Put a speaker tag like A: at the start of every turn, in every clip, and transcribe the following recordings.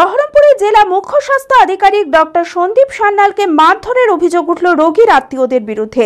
A: বহরমপুরে জেলা মুখ্য স্বাস্থ্য আধিকারিক ডক্টর সন্দীপ সান্যালকে মারধরের অভিযোগ উঠল রোগীর আত্মীয়দের বিরুদ্ধে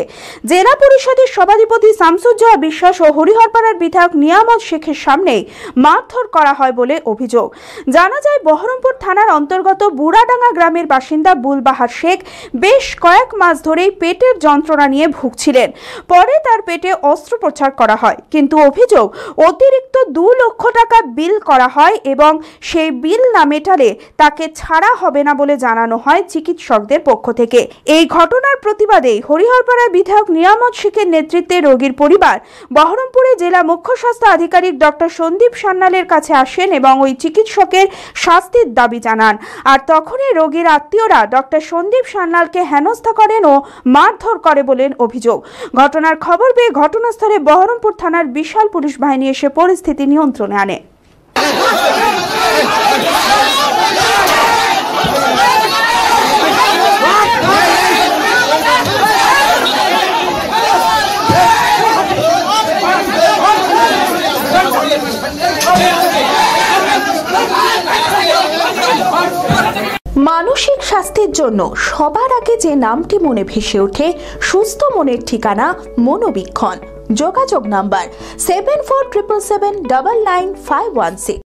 A: জেলা পরিষদের সভাধিপতি শামসুজ্জোহা বিশ্বাস ও হরিহরপাড়ার বিধায়ক নিয়ামত শেখের সামনেই মারধর করা হয় বলে অভিযোগ জানা যায় বহরমপুর থানার অন্তর্গত বুড়াডাঙ্গা গ্রামের বাসিন্দা বুলবাহার শেখ বেশ কয়েক মাস ধরেই পেটের যন্ত্রণা নিয়ে ভুগছিলেন পরে তার পেটে অস্ত্রোপচার করা হয় কিন্তু অভিযোগ অতিরিক্ত দু লক্ষ টাকা বিল করা হয় এবং সেই বিল না মেটালে হলে তাকে ছাড়া হবে না বলে জানানো হয় চিকিৎসকদের পক্ষ থেকে এই ঘটনার প্রতিবাদে হরিহরপাড়ার বিধায়ক নিয়ামত শেখের নেতৃত্বে রোগীর পরিবার বহরমপুরে জেলা মুখ্য স্বাস্থ্য আধিকারিক ডক্টর সন্দীপ সান্যালের কাছে আসেন এবং ওই চিকিৎসকের শাস্তির দাবি জানান আর তখনই রোগীর আত্মীয়রা ডক্টর সন্দীপ সান্যালকে হেনস্থা করেন ও মারধর করে বলেন অভিযোগ ঘটনার খবর পেয়ে ঘটনাস্থলে বহরমপুর থানার বিশাল পুলিশ বাহিনী এসে পরিস্থিতি নিয়ন্ত্রণে আনে
B: মানসিক স্বাস্থ্যের জন্য সবার আগে যে নামটি মনে ভেসে ওঠে সুস্থ মনের ঠিকানা মনোবীক্ষণ যোগাযোগ number seven four triple seven double nine five one six